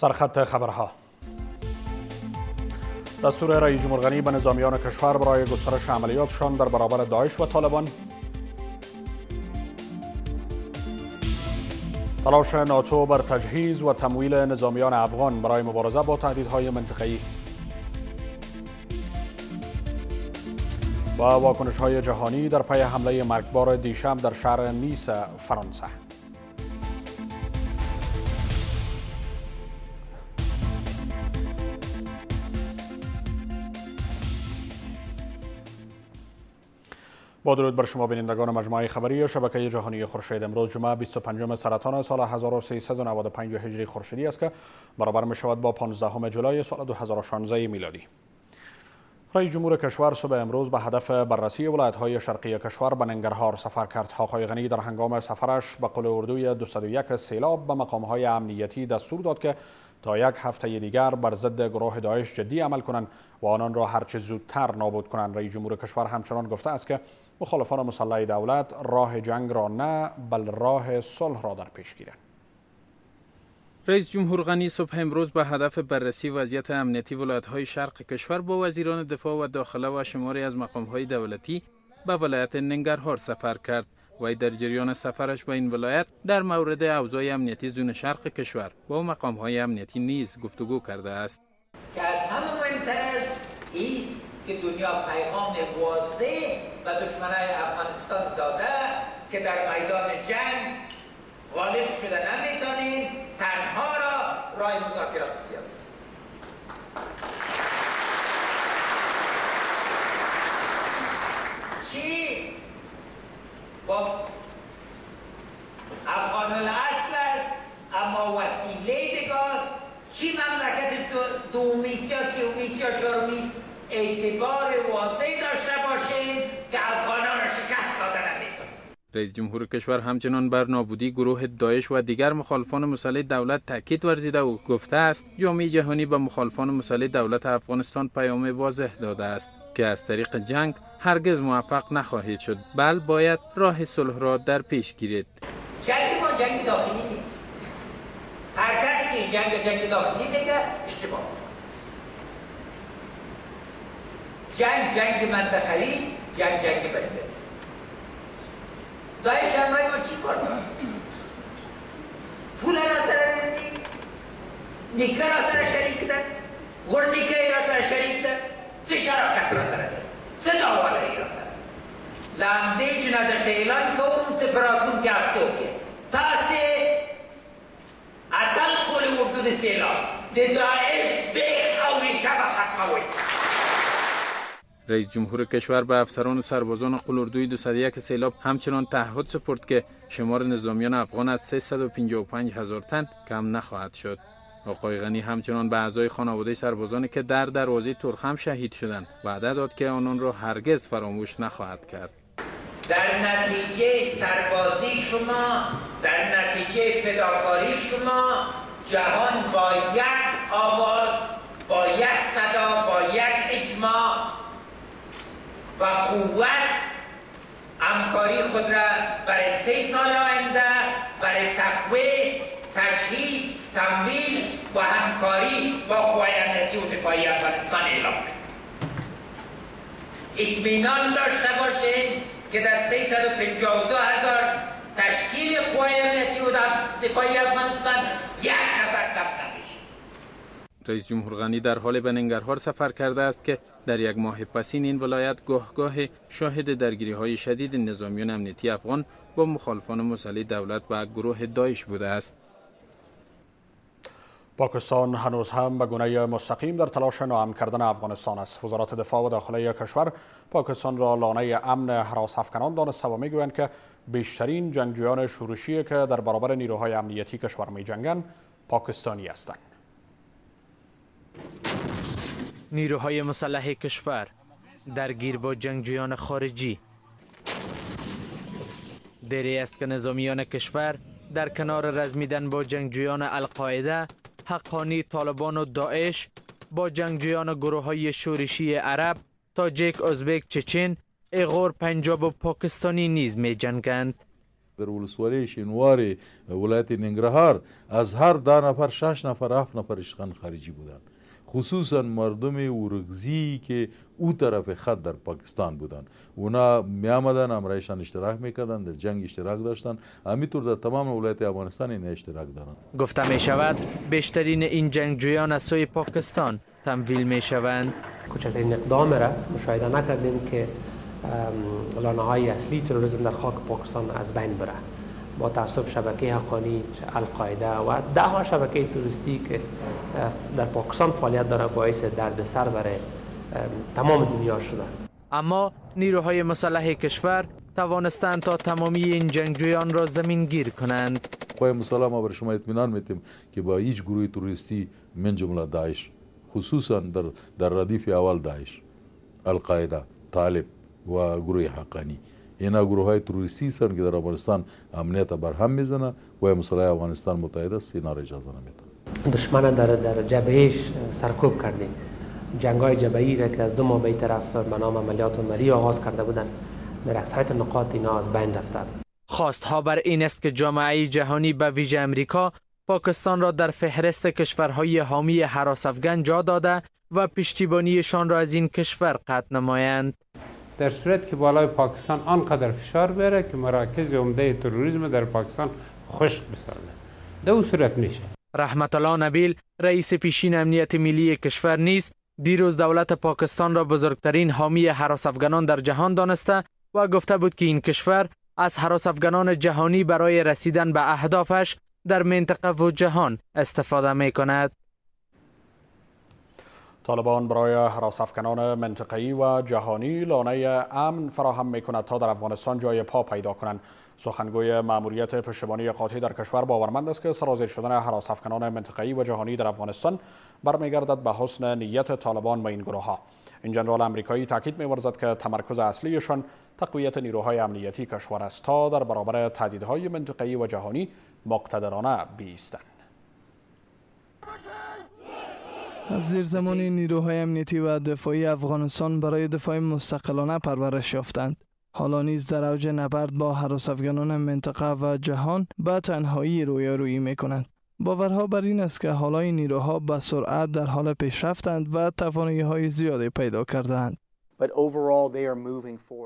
سرخط خبرها دستور رئیس جمهور غنی به نظامیان کشور برای گسترش عملیاتشان در برابر داعش و طالبان تلاش ناتو بر تجهیز و تمویل نظامیان افغان برای مبارزه با تهدیدهای منطقه‌ای و واکنش های جهانی در پی حمله مرگبار دیشب در شهر نیس فرانسه با درود بر شما بینندگان مجموعه خبری و شبکه جهانی خورشید امروز جمعه 25 سرطان سال 1395 هجری خورشیدی است که برابر می شود با 15 جولای سال 2016 میلادی رئی جمهور کشور صبح امروز به هدف بررسی ولایت های شرقی کشور به ننگرهار سفر کرد. آقای غنی در هنگام سفرش به قل اردوی 201 سیلاب به مقام های امنیتی دستور داد که تا یک هفته دیگر بر ضد گروه داعش جدی عمل کنند و آنان را هرچه زودتر نابود کنند. رئیس جمهور کشور همچنان گفته است که مخالفان مسلح دولت راه جنگ را نه بل راه صلح را در پیش گیرند رئیس جمهور غنی صبح امروز به هدف بررسی وضعیت امنیتی های شرق کشور با وزیران دفاع و داخله و شماری از مقام‌های دولتی به ولایت ننگرهار سفر کرد و در جریان سفرش به این ولایت در مورد اوضاع امنیتی زون شرق کشور با مقام‌های امنیتی نیز گفتگو کرده است که از همه است که دنیا پیغام واضح و دشمنای افغانستان داده که در میدان جنگ غالب شده نمیتانید تنها را رای مذاکرات سیاسی چی با افغان اعتبار داشته باشیم که شکست داده نمیتونیم رئیس جمهور کشور همچنان بر نابودی گروه داعش و دیگر مخالفان مسلح دولت تاکید ورزیده و گفته است جامعه جهانی به مخالفان مسلح دولت افغانستان پیام واضح داده است که از طریق جنگ هرگز موفق نخواهید شد بل باید راه صلح را در پیش گیرید جنگ ما جنگ داخلی نیست هر کسی جنگ جنگ داخلی بگه اشتباه جنگ جنگ منطقه‌ای است جنگ جنگ بین‌المللی است داعش هم ما چی کار پول را سر نیکه را سر شریک ده غور را سر شریک ده چه شراکت را سر ده چه دعوالایی را سر لامده جنادت اعلان کوم چه براتون که که تا سه اتل کل اردو ده سیلا ده داعش بیخ او شبه ختمه وید رئیس جمهور کشور به افسران و سربازان قلوردوی 201 سیلاب همچنان تعهد سپرد که شمار نظامیان افغان از 355 هزار تن کم نخواهد شد. آقای غنی همچنان به اعضای خانواده سربازانی که در دروازه ترخم شهید شدند وعده داد که آنان را هرگز فراموش نخواهد کرد. در نتیجه سربازی شما، در نتیجه فداکاری شما، جهان با یک آواز، با یک صدا، با یک اجماع و قوت همکاری خود را برای سه سال آینده برای تقوی تجهیز تمویل و همکاری با قوای امنیتی و دفاعی افغانستان اعلام کرد اطمینان داشته باشید که در 352 هزار تشکیل قوای امنیتی و دفاعی افغانستان یک نفر کم رئیس جمهور غنی در حال به ننگرهار سفر کرده است که در یک ماه پسین این ولایت گاه شاهد درگیری های شدید نظامیان امنیتی افغان با مخالفان مسلح دولت و گروه دایش بوده است پاکستان هنوز هم به گونه مستقیم در تلاش ناامن کردن افغانستان است وزارت دفاع و داخلی کشور پاکستان را لانه امن حراس افکنان دانسته و میگویند که بیشترین جنگجویان شورشی که در برابر نیروهای امنیتی کشور می جنگن پاکستانی هستند نیروهای مسلح کشور درگیر با جنگجویان خارجی دری است که نظامیان کشور در کنار رزمیدن با جنگجویان القاعده حقانی طالبان و داعش با جنگجویان گروه های شورشی عرب تاجیک، ازبک، چچین، ایغور، پنجاب و پاکستانی نیز می جنگند. در ولسوالی شنوار ولایت ننگرهار از هر ده نفر شش نفر هفت نفر اشغان خارجی بودند خصوصا مردم ورگزی که او طرف خط در پاکستان بودن اونا می آمدن امرایشان اشتراک میکردن در جنگ اشتراک داشتن امیتور در تمام ولایت افغانستان این اشتراک دارن گفته می شود بیشترین این جنگجویان از سوی پاکستان تمویل می شوند این اقدام را مشاهده نکردیم که لانه های اصلی تروریسم در خاک پاکستان از بین بره با تاسف شبکه حقانی القاعده و ده ها شبکه توریستی که در پاکستان فعالیت داره باعث دردسر برای تمام دنیا شده اما نیروهای مسلح کشور توانستند تا تمامی این جنگجویان را زمین گیر کنند قوی مسلح ما بر شما اطمینان میتیم که با هیچ گروه توریستی من جمله داعش خصوصا در در ردیف اول داعش القاعده طالب و گروه حقانی اینا گروه های تروریستی هستند که در افغانستان امنیت برهم میزنه و مسئله افغانستان متحد است اینا را اجازه نمیده دشمن در در جبهش سرکوب کردیم جنگ های جبهی را که از دو ماه به طرف منام عملیات عمری آغاز کرده بودند در اکثریت نقاط اینا از بین رفتن خواست ها بر این است که جامعه جهانی به ویژه امریکا پاکستان را در فهرست کشورهای حامی حراس افغان جا داده و پشتیبانیشان را از این کشور قطع نمایند در صورت که بالای پاکستان آنقدر فشار بیاره که مراکز عمده تروریسم در پاکستان خشک بسازه در صورت میشه رحمت الله نبیل رئیس پیشین امنیت ملی کشور نیست دیروز دولت پاکستان را بزرگترین حامی حراس افغانان در جهان دانسته و گفته بود که این کشور از حراس افغانان جهانی برای رسیدن به اهدافش در منطقه و جهان استفاده می کند. طالبان برای حراس افکنان منطقی و جهانی لانه امن فراهم می کند تا در افغانستان جای پا پیدا کنند سخنگوی ماموریت پشتبانی قاطعی در کشور باورمند است که سرازیر شدن حراس افکنان منطقی و جهانی در افغانستان برمیگردد به حسن نیت طالبان و این گروه ها این جنرال امریکایی تاکید می‌ورزد که تمرکز اصلیشان تقویت نیروهای امنیتی کشور است تا در برابر تهدیدهای منطقی و جهانی مقتدرانه بیستند از زیر زمان نیروهای امنیتی و دفاعی افغانستان برای دفاع مستقلانه پرورش یافتند. حالا نیز در اوج نبرد با افغانان منطقه و جهان به تنهایی روی می کنند. باورها بر این است که حالای نیروها به سرعت در حال پیشرفتند و توانایی های زیادی پیدا کردهاند.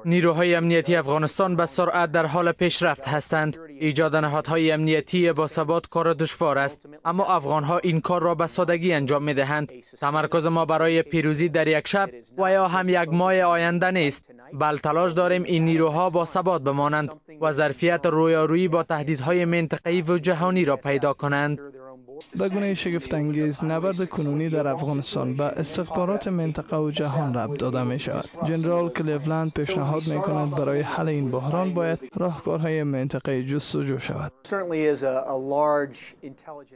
نیروهای امنیتی افغانستان به سرعت در حال پیشرفت هستند. ایجاد نهادهای امنیتی با ثبات کار دشوار است، اما افغانها این کار را به سادگی انجام می دهند. تمرکز ما برای پیروزی در یک شب و یا هم یک ماه آینده نیست، بل تلاش داریم این نیروها با ثبات بمانند و ظرفیت رویارویی با تهدیدهای منطقه‌ای و جهانی را پیدا کنند. به گونه انگیز، نبرد کنونی در افغانستان به استخبارات منطقه و جهان رب داده می شود. جنرال کلیولند پیشنهاد می کند برای حل این بحران باید راهکارهای منطقه جستجو شود.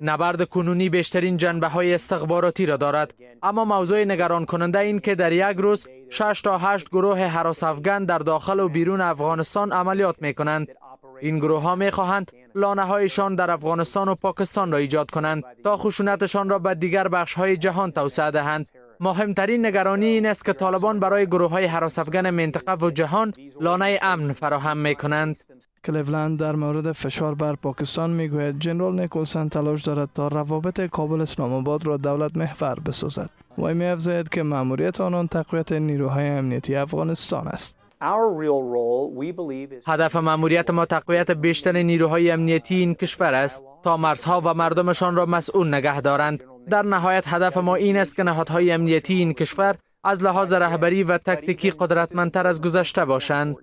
نبرد کنونی بیشترین جنبه های استخباراتی را دارد اما موضوع نگران کننده این که در یک روز 6 تا 8 گروه حراس افغان در داخل و بیرون افغانستان عملیات می کنند این گروه ها می خواهند لانه هایشان در افغانستان و پاکستان را ایجاد کنند تا خشونتشان را به دیگر بخش های جهان توسعه دهند مهمترین نگرانی این است که طالبان برای گروه های افغان منطقه و جهان لانه امن فراهم می کنند. کلیولند در مورد فشار بر پاکستان می گوید جنرال نیکلسن تلاش دارد تا روابط کابل اسلام آباد را دولت محور بسازد. وی می که مأموریت آنان تقویت نیروهای امنیتی افغانستان است. هدف مأموریت ما تقویت بیشتر نیروهای امنیتی این کشور است تا مرزها و مردمشان را مسئول نگه دارند در نهایت هدف ما این است که نهادهای امنیتی این کشور از لحاظ رهبری و تکتیکی قدرتمندتر از گذشته باشند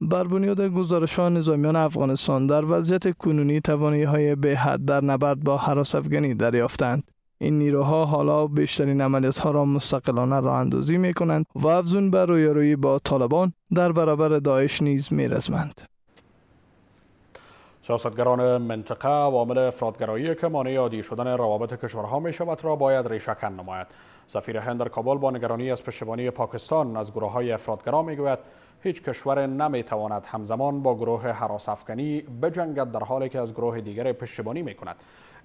بر بنیاد گزارش نظامیان افغانستان در وضعیت کنونی توانی های به حد در نبرد با حراس افغانی دریافتند این نیروها حالا بیشترین عملیات ها را مستقلانه راه اندازی می کنند و افزون بر روی با طالبان در برابر داعش نیز می رزمند. سیاستگران منطقه عامل افرادگرایی که مانع عادی شدن روابط کشورها می شود را باید ریشکن نماید سفیر هند در کابل با نگرانی از پشتیبانی پاکستان از گروه های افرادگرا گوید هیچ کشور نمیتواند همزمان با گروه حراس افغانی بجنگد در حالی که از گروه دیگر پشتیبانی می کند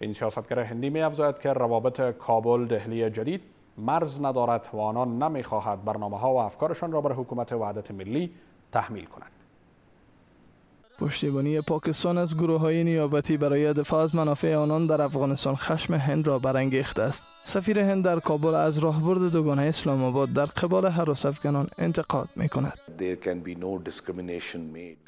این سیاستگر هندی می افزاید که روابط کابل دهلی جدید مرز ندارد و آنان خواهد برنامه ها و افکارشان را بر حکومت وحدت ملی تحمیل کنند پشتیبانی پاکستان از گروه های نیابتی برای دفاع از منافع آنان در افغانستان خشم هند را برانگیخته است. سفیر هند در کابل از راهبرد دوگانه اسلام آباد در قبال حراس افغانان انتقاد می کند.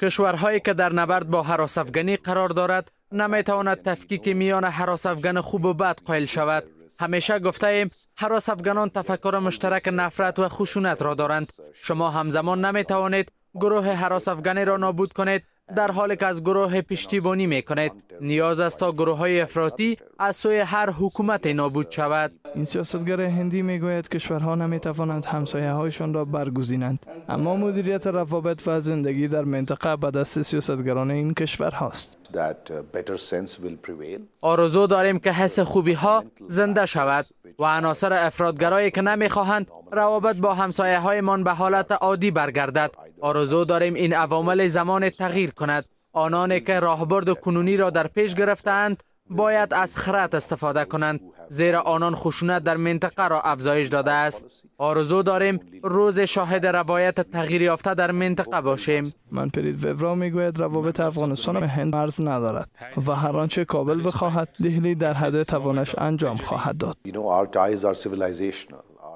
کشورهایی که در نبرد با حراس قرار دارد نمیتواند تفکیک میان حراس افغان خوب و بد قائل شود همیشه گفته ایم حراس افغانان تفکر مشترک نفرت و خشونت را دارند شما همزمان نمیتوانید گروه حراس افغانی را نابود کنید در حالی که از گروه پشتیبانی می کند. نیاز است تا گروه های افراطی از سوی هر حکومت نابود شود. این سیاستگر هندی می گوید کشورها نمی توانند همسایه هایشان را برگزینند. اما مدیریت روابط و زندگی در منطقه به دست سیاستگران این کشور هاست. Uh, آرزو داریم که حس خوبی ها زنده شود و عناصر افرادگرایی که نمیخواهند روابط با همسایه هایمان به حالت عادی برگردد آرزو داریم این عوامل زمان تغییر کند آنانی که راهبرد کنونی را در پیش گرفتند باید از خرد استفاده کنند زیرا آنان خشونت در منطقه را افزایش داده است آرزو داریم روز شاهد روایت تغییر یافته در منطقه باشیم من پرید می میگوید روابط افغانستان و هند مرز ندارد و هر آنچه کابل بخواهد دهلی در حد توانش انجام خواهد داد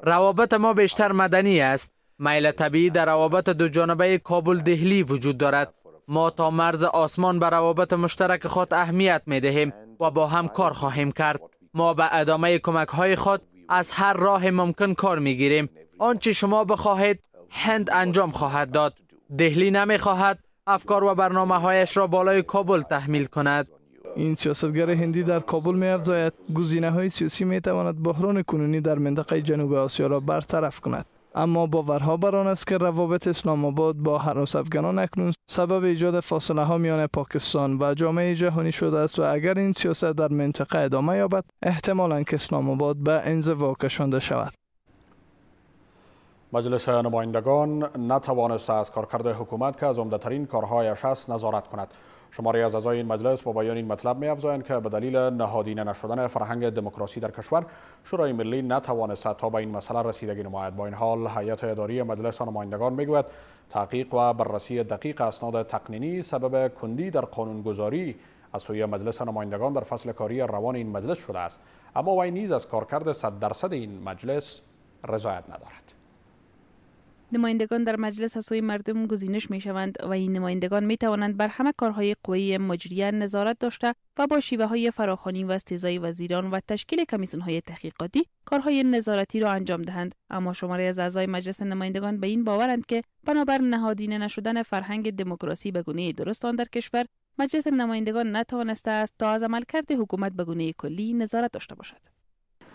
روابط ما بیشتر مدنی است میل طبیعی در روابط دو جانبه کابل دهلی وجود دارد ما تا مرز آسمان به روابط مشترک خود اهمیت می دهیم و با هم کار خواهیم کرد ما به ادامه کمک های خود از هر راه ممکن کار می گیریم آنچه شما بخواهید هند انجام خواهد داد دهلی نمی خواهد افکار و برنامه هایش را بالای کابل تحمیل کند این سیاستگر هندی در کابل می گزینه های سیاسی می تواند بحران کنونی در منطقه جنوب آسیا را برطرف کند اما باورها بر آن است که روابط اسلام آباد با هر افغانان اکنون سبب ایجاد فاصله ها میان پاکستان و جامعه جهانی شده است و اگر این سیاست در منطقه ادامه یابد احتمالا که اسلام آباد به انزوا کشانده شود مجلس نمایندگان نتوانسته از کارکرد حکومت که از عمدهترین کارهایش است نظارت کند شماری از اعضای این مجلس با بیان این مطلب افزایند که به دلیل نهادینه نشدن فرهنگ دموکراسی در کشور شورای ملی نتوانسته تا به این مسئله رسیدگی نماید با این حال هیئت اداری مجلس نمایندگان میگوید تحقیق و بررسی دقیق اسناد تقنینی سبب کندی در قانونگذاری از سوی مجلس نمایندگان در فصل کاری روان این مجلس شده است اما وی نیز از کارکرد صد درصد این مجلس رضایت ندارد نمایندگان در مجلس از سوی مردم گزینش می شوند و این نمایندگان می توانند بر همه کارهای قوی مجریه نظارت داشته و با شیوه های فراخانی و استیزای وزیران و تشکیل کمیسیون های تحقیقاتی کارهای نظارتی را انجام دهند اما شماره از اعضای مجلس نمایندگان به این باورند که بنابر نهادینه نشدن فرهنگ دموکراسی به گونه درستان در کشور مجلس نمایندگان نتوانسته است تا از عملکرد حکومت به گونه کلی نظارت داشته باشد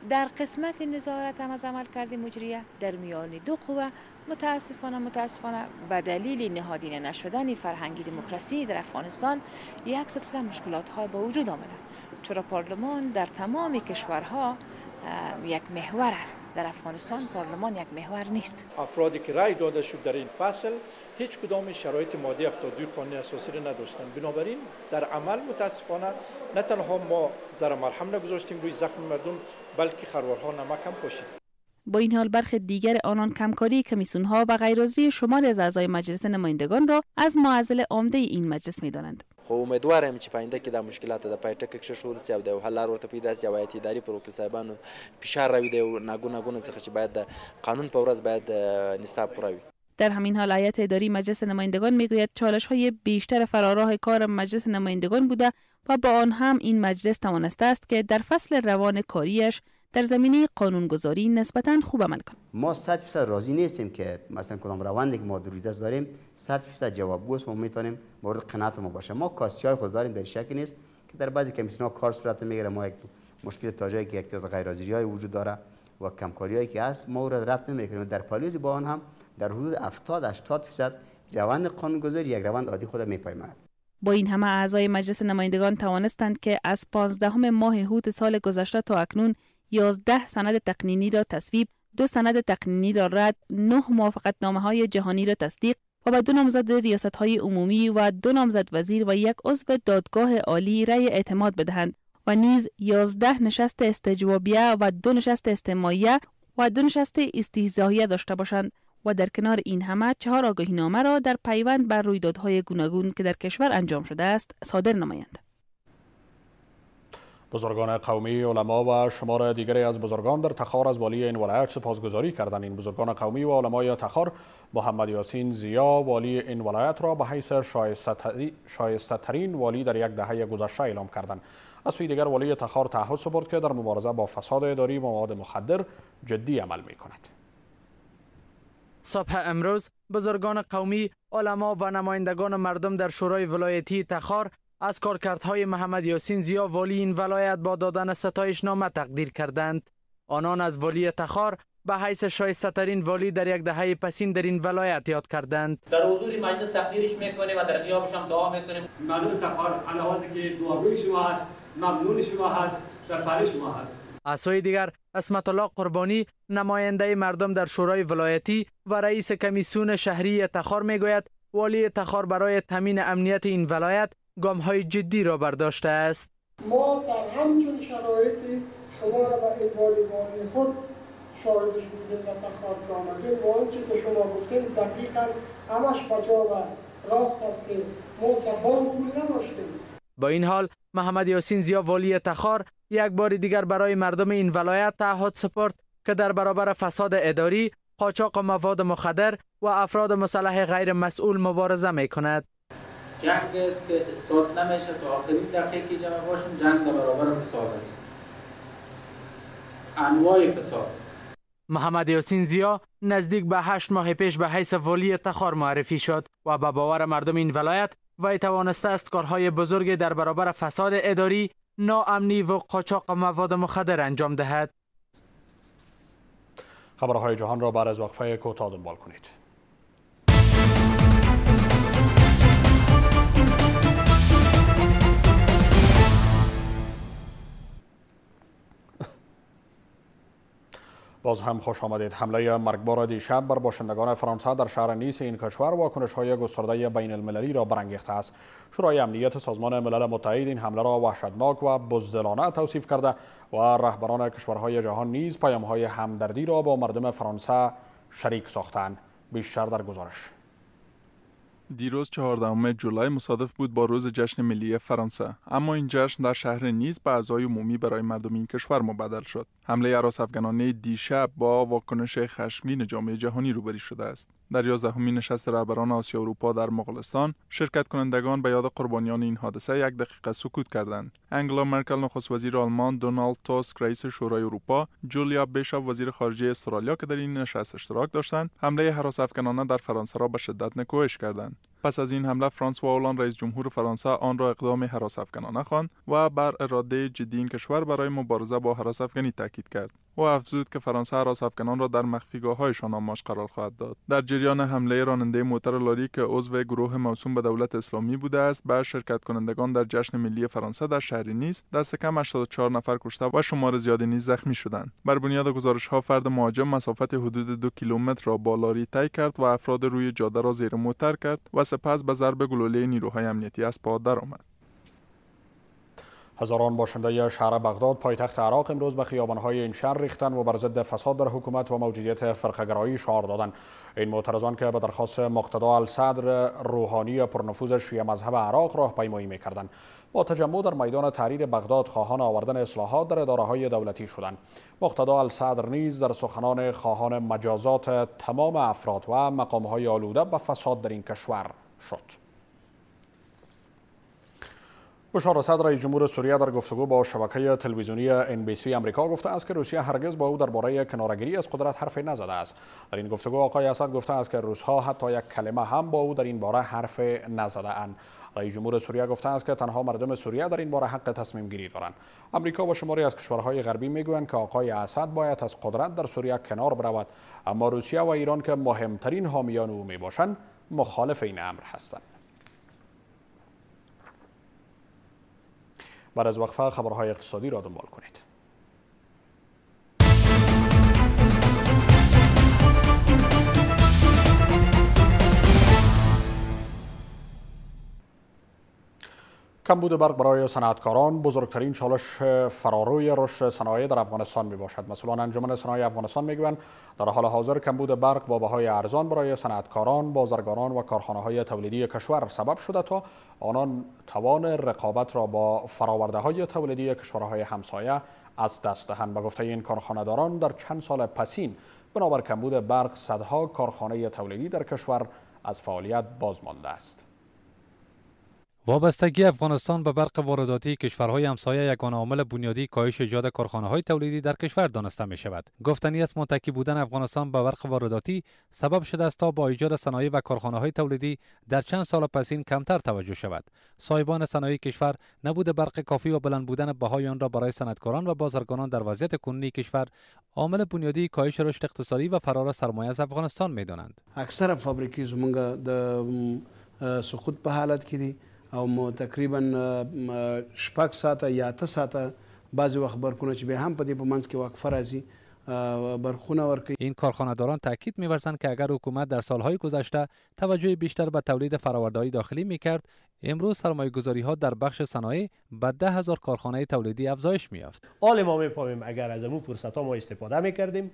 در قسمت نظارت هم از عمل کرده مجریه در میان دو قوه متاسفانه متاسفانه به دلیل نهادینه نشدن فرهنگی دموکراسی در افغانستان یک سلسله مشکلات های به وجود آمده چرا پارلمان در تمام کشورها یک محور است در افغانستان پارلمان یک محور نیست افرادی که رای داده شد در این فصل هیچ کدام شرایط ماده 72 قانون اساسی را نداشتن بنابراین در عمل متاسفانه نه تنها ما زر مرهم نگذاشتیم روی زخم مردم بلکه خروارها نمک هم پاشید با این حال برخی دیگر آنان کمکاری کمیسون ها و غیرازری شماری از اعضای مجلس نمایندگان را از معزل عمده این مجلس می دانند. خو امیدوارم چې پاینده کې دا مشکلات د پای ټکه کې شول سی او د حل لار ورته پیدا سی او داری پر وکیل صاحبانو فشار راوي او ناګونه چې باید قانون په ورځ باید نصاب پوروي در همین حال هیئت اداری مجلس نمایندگان میگوید چالش های بیشتر فراراه کار مجلس نمایندگان بوده و با آن هم این مجلس توانسته است که در فصل روان کاریش در زمینه قانونگذاری نسبتا خوب عمل کند ما 100 درصد راضی نیستیم که مثلا کدام روندی که ما در دست داریم 100 درصد جوابگو است ما میتونیم مورد قناعت ما باشه ما های خود داریم در شکی نیست که در بعضی کمیسیون کار صورت میگیره ما یک مشکل تاجایی که یک تعداد غیر وجود داره و کمکاری هایی که هست ما را رد نمیکنیم در پالیز با آن هم در حدود 70 80 فیصد روند قانونگذاری یک روند عادی خود میپیماید با این همه اعضای مجلس نمایندگان توانستند که از 15 ماه هوت سال گذشته تا اکنون 11 سند تقنینی را تصویب، دو سند تقنینی را رد، نه موافقت نامه های جهانی را تصدیق و به دو نامزد ریاست های عمومی و دو نامزد وزیر و یک عضو دادگاه عالی رأی اعتماد بدهند و نیز 11 نشست استجوابیه و دو نشست استماعیه و دو نشست استیحزاهیه داشته باشند و در کنار این همه چهار آگاهی نامه را در پیوند بر رویدادهای گوناگون که در کشور انجام شده است صادر نمایند. بزرگان قومی علما و شمار دیگری از بزرگان در تخار از والی این ولایت سپاسگزاری کردند این بزرگان قومی و علمای تخار محمد یاسین زیا والی این ولایت را به حیث شایستترین والی در یک دهه گذشته اعلام کردند از سوی دیگر والی تخار تعهد سپرد که در مبارزه با فساد اداری و مواد مخدر جدی عمل می کند صبح امروز بزرگان قومی، علما و نمایندگان مردم در شورای ولایتی تخار از کارکردهای محمد یاسین زیا والی این ولایت با دادن ستایش نامه تقدیر کردند. آنان از والی تخار به حیث شایسته والی در یک دهه پسین در این ولایت یاد کردند در حضور مجلس تقدیرش میکنیم و در غیابش هم دعا میکنیم مردم تخار علاوازی که دعاگوی شما هست ممنون شما هست در شما هست از سوی دیگر اسمت الله قربانی نماینده مردم در شورای ولایتی و رئیس کمیسیون شهری تخار میگوید والی تخار برای تامین امنیت این ولایت گام های جدی را برداشته است ما در همچون شرایطی شما را به این خود شاهدش بودیم در تخار که و آنچه که شما گفتیم دقیقا همش بجا و راست است که ما تخار پول نداشتیم با این حال محمد یاسین زیا والی تخار یک بار دیگر برای مردم این ولایت تعهد سپرد که در برابر فساد اداری، قاچاق مواد مخدر و افراد مسلح غیر مسئول مبارزه می کند. جنگ است که استاد نمیشه تا آخرین جمع جنگ در برابر فساد است. انواع فساد محمد یاسین زیا نزدیک به هشت ماه پیش به حیث والی تخار معرفی شد و به باور مردم این ولایت وی توانسته است کارهای بزرگی در برابر فساد اداری ناامنی و قاچاق مواد مخدر انجام دهد خبرهای جهان را بعد از وقفه کوتاه دنبال کنید باز هم خوش آمدید حمله مرگبار دیشب بر باشندگان فرانسه در شهر نیس این کشور واکنش های گسترده بین المللی را برانگیخته است شورای امنیت سازمان ملل متحد این حمله را وحشتناک و بزدلانه توصیف کرده و رهبران کشورهای جهان نیز پیام های همدردی را با مردم فرانسه شریک ساختند بیشتر در گزارش دیروز چهاردهم جولای مصادف بود با روز جشن ملی فرانسه اما این جشن در شهر نیز به اعضای عمومی برای مردم این کشور مبدل شد حمله عراس افغانانه دیشب با واکنش خشمین جامعه جهانی روبری شده است در یازدهمین نشست رهبران آسیا اروپا در مغولستان شرکت کنندگان به یاد قربانیان این حادثه یک دقیقه سکوت کردند انگلا مرکل نخست وزیر آلمان دونالد توسک رئیس شورای اروپا جولیا بیشاپ وزیر خارجه استرالیا که در این نشست اشتراک داشتند حمله حراس افکنانه در فرانسه را به شدت نکوهش کردند پس از این حمله فرانسوا اولان رئیس جمهور فرانسه آن را اقدام حراس افکنانه خواند و بر اراده جدی این کشور برای مبارزه با حراس افغانی تاکید کرد او افزود که فرانسه افکنان را در هایشان آماش قرار خواهد داد در جریان حمله راننده موتر لاری که عضو گروه موسوم به دولت اسلامی بوده است بر شرکت کنندگان در جشن ملی فرانسه در شهر نیس دست کم 84 نفر کشته و شمار زیادی نیز زخمی شدند بر بنیاد گزارش ها فرد مهاجم مسافت حدود دو کیلومتر را با لاری طی کرد و افراد روی جاده را زیر موتر کرد و سپس به ضرب گلوله نیروهای امنیتی از پا درآمد هزاران باشنده شهر بغداد پایتخت عراق امروز به خیابانهای این شهر ریختن و بر ضد فساد در حکومت و موجودیت فرقه‌گرایی شعار دادند این معترضان که به درخواست مقتدا الصدر روحانی پرنفوذ شیعه مذهب عراق راهپیمایی میکردند با تجمع در میدان تحریر بغداد خواهان آوردن اصلاحات در اداره های دولتی شدند مقتدا الصدر نیز در سخنان خواهان مجازات تمام افراد و مقام های آلوده به فساد در این کشور شد بشار اسد رئیس جمهور سوریه در گفتگو با شبکه تلویزیونی سی آمریکا گفته است که روسیه هرگز با او درباره کنارگیری از قدرت حرفی نزده است در این گفتگو آقای اسد گفته است که روسها حتی یک کلمه هم با او در این باره حرف نزده اند رئیس جمهور سوریه گفته است که تنها مردم سوریه در این باره حق تصمیم گیری دارند آمریکا و شماری از کشورهای غربی میگویند که آقای اسد باید از قدرت در سوریه کنار برود اما روسیه و ایران که مهمترین حامیان او میباشند مخالف این امر هستند بعد از وقفه خبرهای اقتصادی را دنبال کنید کمبود برق برای صنعتکاران بزرگترین چالش فراروی رشد صنایع در افغانستان می باشد مسئولان انجمن صنایع افغانستان می گویند در حال حاضر کمبود برق با بهای ارزان برای صنعتکاران بازرگانان و کارخانه های تولیدی کشور سبب شده تا آنان توان رقابت را با فراورده های تولیدی کشورهای همسایه از دست دهند به گفته این کارخانهداران در چند سال پسین بنابر کمبود برق صدها کارخانه تولیدی در کشور از فعالیت باز مانده است وابستگی افغانستان به برق وارداتی کشورهای همسایه یکان عامل بنیادی کاهش ایجاد کارخانه های تولیدی در کشور دانسته می شود گفتنی است متکی بودن افغانستان به برق وارداتی سبب شده است تا با ایجاد صنایع و کارخانه های تولیدی در چند سال پسین کمتر توجه شود صاحبان صنایع کشور نبود برق کافی و بلند بودن بهای آن را برای صنعتکاران و بازرگانان در وضعیت کنونی کشور عامل بنیادی کاهش رشد اقتصادی و فرار سرمایه از افغانستان می اکثر فابریکی زمونږ سقوط په حالت کې او مو تقریبا شپږ ساعته یا اته ساعته بعضی وخت برکونه چې به هم په دې په منځ کې وقفه راځي برخونه ورکی این داران تاکید میورزند که اگر حکومت در سالهای گذشته توجه بیشتر به تولید فرآورده‌های داخلی می‌کرد امروز سرمایه گذاری ها در بخش صنایع به ده هزار کارخانه تولیدی افزایش می‌یافت آل ما میفهمیم اگر از مو فرصت ما استفاده می‌کردیم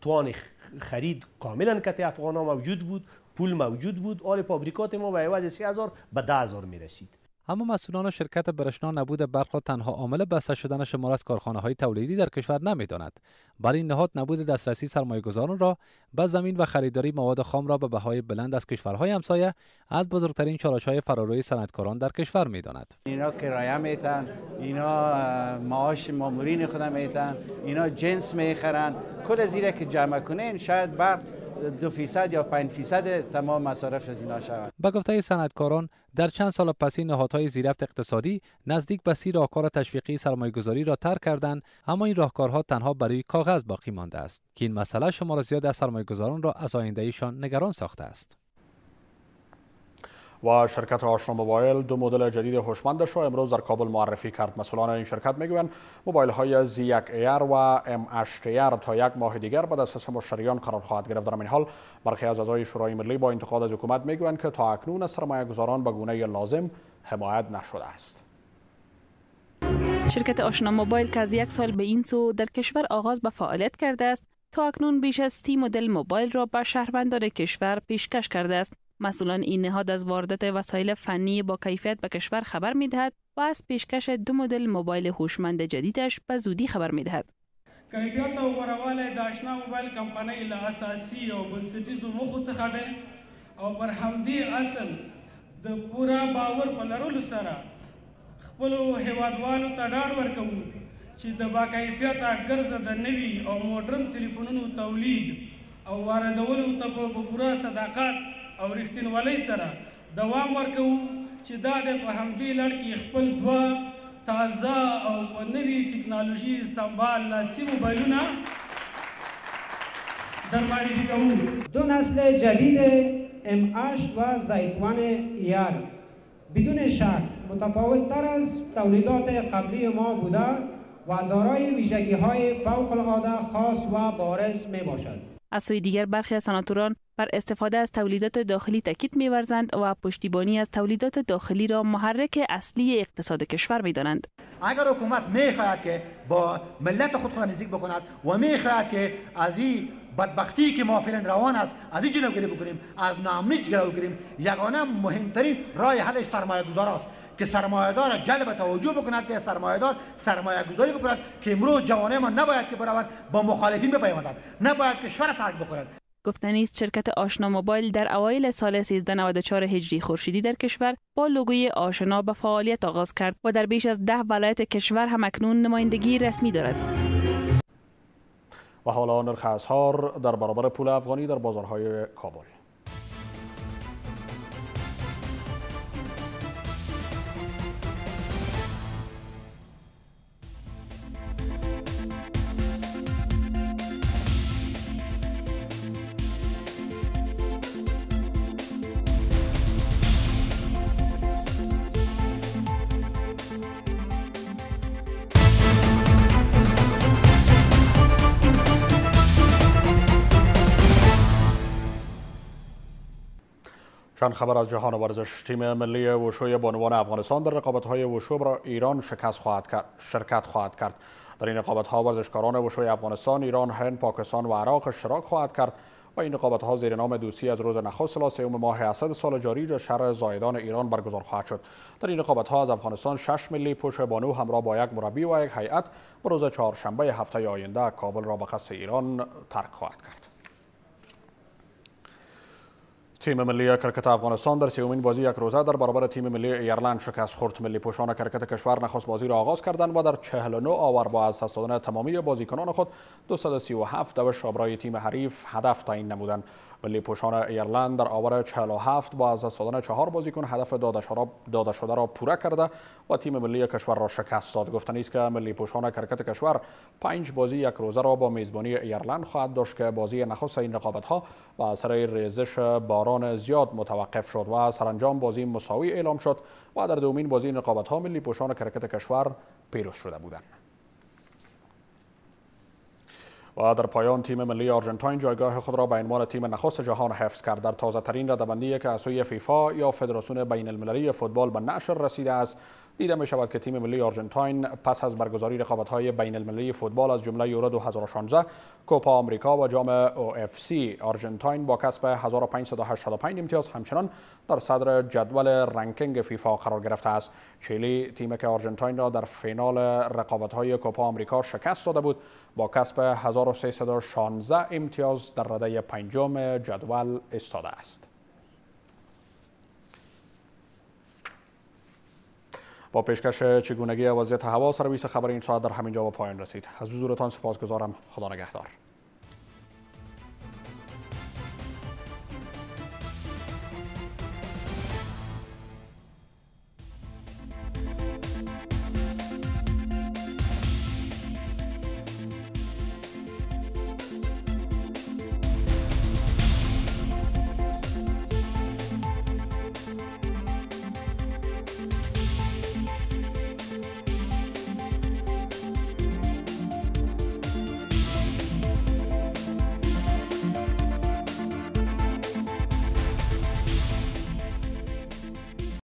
توان خرید کاملا کت افغان موجود بود پول موجود بود آل پابریکات ما به عوض 3000 به 10000 می رسید اما مسئولان شرکت برشنا نبود برق تنها عامل بسته شدن شمار از کارخانه های تولیدی در کشور نمیداند بل این نهاد نبود دسترسی سرمایهگذاران را به زمین و خریداری مواد خام را به بهای بلند از کشورهای همسایه از بزرگترین چالش های فراروی صنعتکاران در کشور میداند اینا کرایه میتن اینا معاش مامورین خود میتن اینا جنس میخرن کل زیره که جمع کنین شاید دو فیصد یا 5 فیصد تمام مصارف زینا شود به گفته صنعتکاران در چند سال پسی نهادهای زیرفت اقتصادی نزدیک به سی راهکار تشویقی گذاری را ترک کردند اما این راهکارها تنها برای کاغذ باقی مانده است که این مسئله شما را زیاد از گذاران را از آیندهشان نگران ساخته است و شرکت آشنا موبایل دو مدل جدید هوشمندش را امروز در کابل معرفی کرد مسئولان این شرکت میگویند موبایل های Z1 Air و M8 Air تا یک ماه دیگر به دسترس مشتریان قرار خواهد گرفت در این حال برخی از اعضای شورای ملی با انتقاد از حکومت میگویند که تا اکنون از سرمایه‌گذاران به گونه لازم حمایت نشده است شرکت آشنا موبایل که از یک سال به این سو در کشور آغاز به فعالیت کرده است تا اکنون بیش از سی مدل موبایل را به شهروندان کشور پیشکش کرده است مسئولان این نهاد از واردات وسایل فنی با کیفیت به کشور خبر می دهد و از پیشکش دو مدل موبایل هوشمند جدیدش به زودی خبر می دهد. کیفیت او غوړوالی د آشنا موبایل کمپنۍ له اساسي او بنسټیزو موخو څخه دی او پر همدې اصل د پورا باور په لرلو سره خپلو هیوادوالو ته ډاډ ورکوو چې د باکیفیته ګرځه د نوي او مډرن تلیفونونو تولید او واردولو ته په پورا صداقت او رښتینولۍ سره دوام ورکوو چې دا د په همدې لړ کې خپل دوه تازه او په نوي ټکنالوژي سمبال لاسي موبایلونه در معرفی کوو دو نسل جدید M8 و زایتوان ER بدون شک متفاوت تر از تولیدات قبلی ما بوده و دارای ویژگی های فوق العاده خاص و بارز می باشد. از سوی دیگر برخی از سناتوران بر استفاده از تولیدات داخلی تاکید می‌ورزند و پشتیبانی از تولیدات داخلی را محرک اصلی اقتصاد کشور می‌دانند. اگر حکومت می‌خواهد که با ملت خود خود نزدیک بکند و می‌خواهد که از این بدبختی که ما فعلا روان است از این جلوگیری بکنیم از ناامنی بکنیم یگانه مهمترین راه حلش سرمایه‌گذار است که سرمایه‌دار جلب توجه بکند که سرمایه‌دار سرمایه گذاری بکند که امروز جوانه ما نباید که بروند با مخالفین بپیوندند نباید که ترک بکند. گفته نیست شرکت آشنا موبایل در اوایل سال 1394 هجری خورشیدی در کشور با لوگوی آشنا به فعالیت آغاز کرد و در بیش از ده ولایت کشور هم اکنون نمایندگی رسمی دارد. و حالا نرخ اسعار در برابر پول افغانی در بازارهای کابل چند خبر از جهان ورزش تیم ملی وشوی بانوان افغانستان در های وشو را ایران شکست خواهد کرد شرکت خواهد کرد در این رقابت ها ورزشکاران وشوی افغانستان ایران هند پاکستان و عراق اشتراک خواهد کرد و این رقابت ها زیر نام دوسی از روز نخست اوم ماه اسد سال جاری در شهر زایدان ایران برگزار خواهد شد در این رقابت ها از افغانستان شش ملی پوش بانو همراه با یک مربی و یک هیئت به روز چهارشنبه هفته آینده کابل را به قصد ایران ترک خواهد کرد تیم ملی کرکت افغانستان در سیومین بازی یک روزه در برابر تیم ملی ایرلند شکست خورد ملی پوشان کرکت کشور نخست بازی را آغاز کردند و در 49 آور با از دست تمامی بازیکنان خود 237 دوش آبرای تیم حریف هدف تعیین نمودند ملی پوشان ایرلند در آور 47 با از دادن چهار بازیکن هدف داده شده را پوره کرده و تیم ملی کشور را شکست داد گفتنی که ملی پوشان کرکت کشور پنج بازی یک روزه را با میزبانی ایرلند خواهد داشت که بازی نخست این رقابت ها با اثر ریزش باران زیاد متوقف شد و سرانجام بازی مساوی اعلام شد و در دومین بازی این رقابت ها ملی پوشان کرکت کشور پیروز شده بودند و در پایان تیم ملی آرژانتین جایگاه خود را به عنوان تیم نخست جهان حفظ کرد در تازه ترین ردبندی که از سوی فیفا یا فدراسیون بین المللی فوتبال به نشر رسیده است دیده می شود که تیم ملی آرژانتین پس از برگزاری رقابت های بین المللی فوتبال از جمله یورو 2016 کوپا آمریکا و جام او اف سی آرژانتین با کسب 1585 امتیاز همچنان در صدر جدول رنکینگ فیفا قرار گرفته است چیلی تیمی که آرژانتین را در فینال رقابت های کوپا آمریکا شکست داده بود با کسب 1316 امتیاز در رده پنجم جدول ایستاده است با پیشکش چگونگی وضعیت هوا سرویس خبر این ساعت در همین جا با پایان رسید از حضورتان سپاسگزارم خدا نگهدار